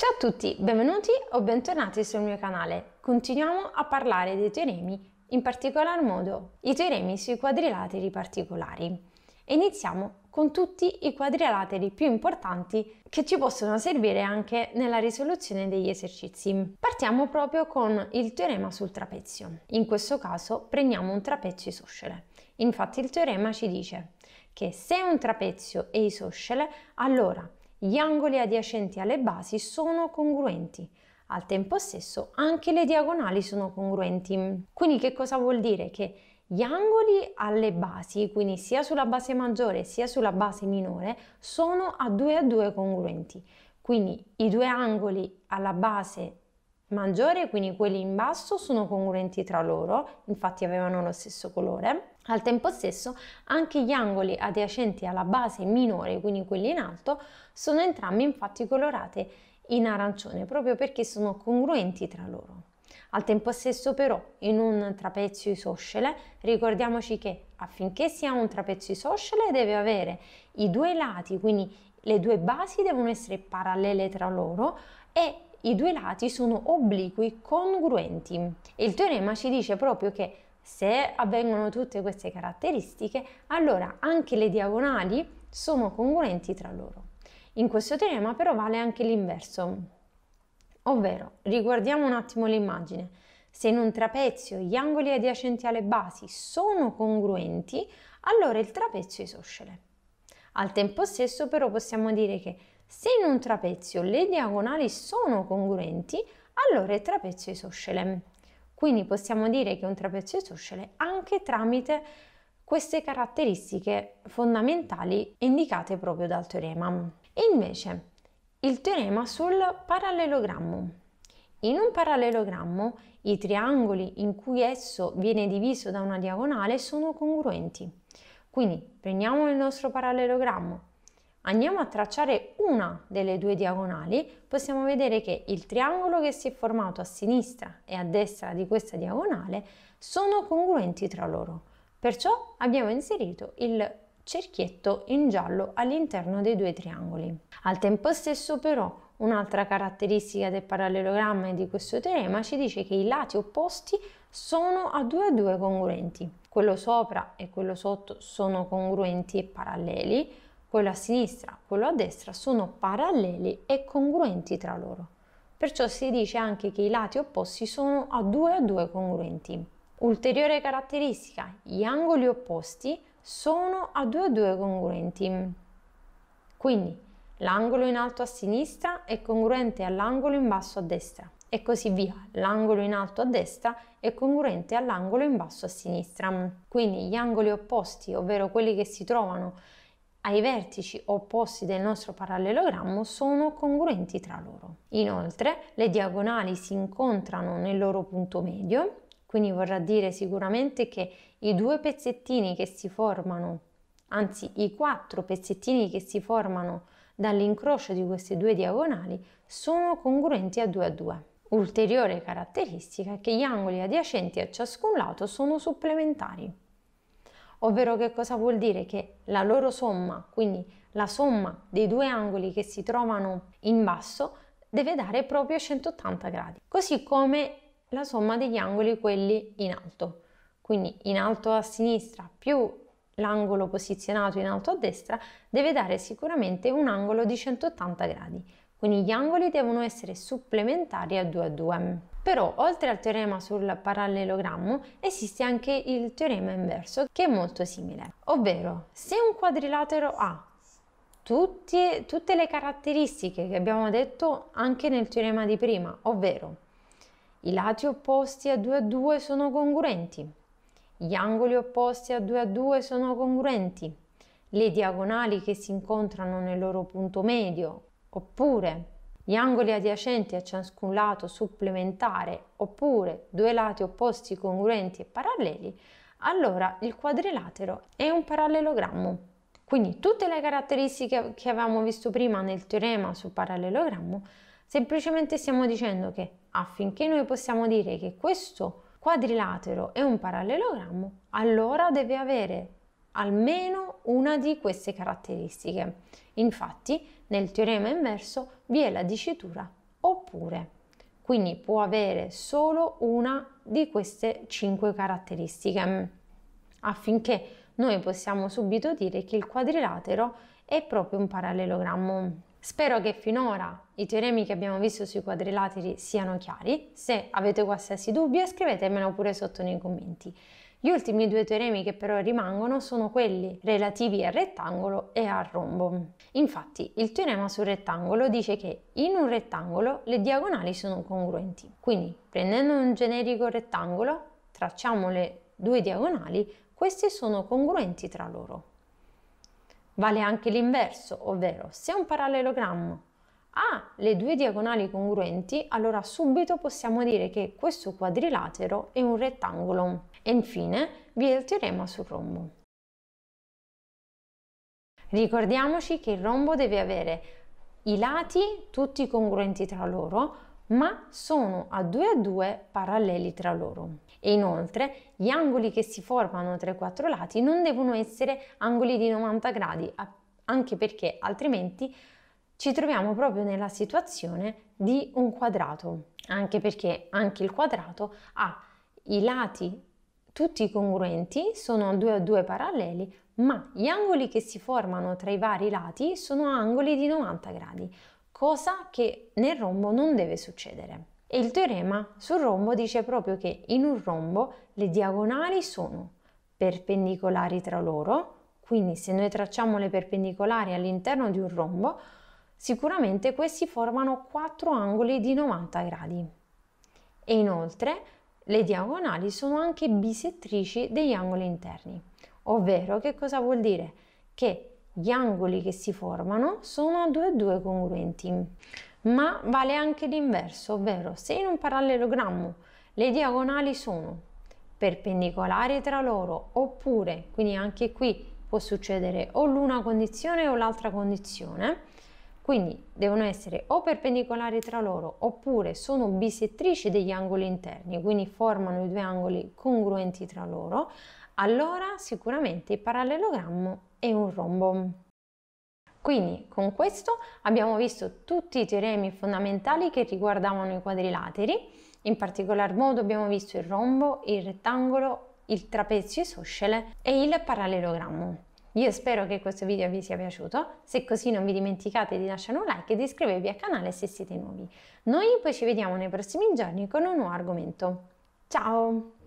Ciao a tutti, benvenuti o bentornati sul mio canale. Continuiamo a parlare dei teoremi, in particolar modo i teoremi sui quadrilateri particolari. iniziamo con tutti i quadrilateri più importanti che ci possono servire anche nella risoluzione degli esercizi. Partiamo proprio con il teorema sul trapezio. In questo caso prendiamo un trapezio isoscele. Infatti il teorema ci dice che se un trapezio è isoscele, allora gli angoli adiacenti alle basi sono congruenti, al tempo stesso anche le diagonali sono congruenti. Quindi che cosa vuol dire? Che gli angoli alle basi, quindi sia sulla base maggiore sia sulla base minore, sono a 2 a 2 congruenti. Quindi i due angoli alla base maggiore, quindi quelli in basso, sono congruenti tra loro, infatti avevano lo stesso colore. Al tempo stesso anche gli angoli adiacenti alla base minore, quindi quelli in alto, sono entrambi infatti colorati in arancione proprio perché sono congruenti tra loro. Al tempo stesso però in un trapezio isoscele ricordiamoci che affinché sia un trapezio isoscele deve avere i due lati, quindi le due basi devono essere parallele tra loro e i due lati sono obliqui congruenti. Il teorema ci dice proprio che se avvengono tutte queste caratteristiche, allora anche le diagonali sono congruenti tra loro. In questo teorema però vale anche l'inverso, ovvero riguardiamo un attimo l'immagine. Se in un trapezio gli angoli adiacenti alle basi sono congruenti, allora il trapezio isoscele. Al tempo stesso però possiamo dire che se in un trapezio le diagonali sono congruenti, allora il trapezio isoscele. Quindi possiamo dire che un trapezio isoscele anche tramite queste caratteristiche fondamentali indicate proprio dal teorema. E Invece, il teorema sul parallelogrammo. In un parallelogrammo i triangoli in cui esso viene diviso da una diagonale sono congruenti. Quindi prendiamo il nostro parallelogrammo, andiamo a tracciare una delle due diagonali, possiamo vedere che il triangolo che si è formato a sinistra e a destra di questa diagonale sono congruenti tra loro. Perciò abbiamo inserito il cerchietto in giallo all'interno dei due triangoli. Al tempo stesso però un'altra caratteristica del parallelogramma e di questo teorema ci dice che i lati opposti sono a due a due congruenti. Quello sopra e quello sotto sono congruenti e paralleli, quello a sinistra, quello a destra, sono paralleli e congruenti tra loro. Perciò si dice anche che i lati opposti sono a due a due congruenti. Ulteriore caratteristica, gli angoli opposti sono a due a due congruenti. Quindi l'angolo in alto a sinistra è congruente all'angolo in basso a destra e così via. L'angolo in alto a destra è congruente all'angolo in basso a sinistra. Quindi gli angoli opposti, ovvero quelli che si trovano ai vertici opposti del nostro parallelogrammo sono congruenti tra loro. Inoltre le diagonali si incontrano nel loro punto medio, quindi vorrà dire sicuramente che i due pezzettini che si formano, anzi i quattro pezzettini che si formano dall'incrocio di queste due diagonali sono congruenti a due a due. Ulteriore caratteristica è che gli angoli adiacenti a ciascun lato sono supplementari ovvero che cosa vuol dire? Che la loro somma, quindi la somma dei due angoli che si trovano in basso, deve dare proprio 180 gradi, così come la somma degli angoli quelli in alto, quindi in alto a sinistra più l'angolo posizionato in alto a destra deve dare sicuramente un angolo di 180 gradi quindi gli angoli devono essere supplementari a 2 a 2. Però oltre al teorema sul parallelogrammo esiste anche il teorema inverso che è molto simile, ovvero se un quadrilatero ha tutti, tutte le caratteristiche che abbiamo detto anche nel teorema di prima, ovvero i lati opposti a 2 a 2 sono congruenti, gli angoli opposti a 2 a 2 sono congruenti, le diagonali che si incontrano nel loro punto medio oppure gli angoli adiacenti a ciascun lato supplementare oppure due lati opposti congruenti e paralleli, allora il quadrilatero è un parallelogrammo. Quindi tutte le caratteristiche che avevamo visto prima nel teorema sul parallelogrammo, semplicemente stiamo dicendo che affinché noi possiamo dire che questo quadrilatero è un parallelogrammo, allora deve avere almeno una di queste caratteristiche Infatti, nel teorema inverso vi è la dicitura oppure. Quindi può avere solo una di queste cinque caratteristiche mm, affinché noi possiamo subito dire che il quadrilatero è proprio un parallelogrammo. Spero che finora i teoremi che abbiamo visto sui quadrilateri siano chiari. Se avete qualsiasi dubbio scrivetemelo pure sotto nei commenti. Gli ultimi due teoremi che però rimangono sono quelli relativi al rettangolo e al rombo. Infatti, il teorema sul rettangolo dice che in un rettangolo le diagonali sono congruenti. Quindi, prendendo un generico rettangolo, tracciamo le due diagonali, queste sono congruenti tra loro. Vale anche l'inverso, ovvero se un parallelogrammo ha le due diagonali congruenti, allora subito possiamo dire che questo quadrilatero è un rettangolo. E infine vi è il teorema sul rombo. Ricordiamoci che il rombo deve avere i lati tutti congruenti tra loro, ma sono a due a due paralleli tra loro. E inoltre gli angoli che si formano tra i quattro lati non devono essere angoli di 90 gradi, anche perché altrimenti ci troviamo proprio nella situazione di un quadrato, anche perché anche il quadrato ha i lati tutti congruenti, sono due o due paralleli, ma gli angoli che si formano tra i vari lati sono angoli di 90 gradi, cosa che nel rombo non deve succedere. E il teorema sul rombo dice proprio che in un rombo le diagonali sono perpendicolari tra loro, quindi se noi tracciamo le perpendicolari all'interno di un rombo, Sicuramente questi formano quattro angoli di 90 gradi. E inoltre le diagonali sono anche bisettrici degli angoli interni, ovvero che cosa vuol dire? Che gli angoli che si formano sono a 2 a 2 congruenti, ma vale anche l'inverso, ovvero se in un parallelogrammo le diagonali sono perpendicolari tra loro oppure, quindi anche qui può succedere o l'una condizione o l'altra condizione, quindi devono essere o perpendicolari tra loro oppure sono bisettrici degli angoli interni, quindi formano i due angoli congruenti tra loro, allora sicuramente il parallelogrammo è un rombo. Quindi con questo abbiamo visto tutti i teoremi fondamentali che riguardavano i quadrilateri, in particolar modo abbiamo visto il rombo, il rettangolo, il trapezio isoscele e il parallelogrammo. Io spero che questo video vi sia piaciuto, se così non vi dimenticate di lasciare un like e di iscrivervi al canale se siete nuovi. Noi poi ci vediamo nei prossimi giorni con un nuovo argomento. Ciao!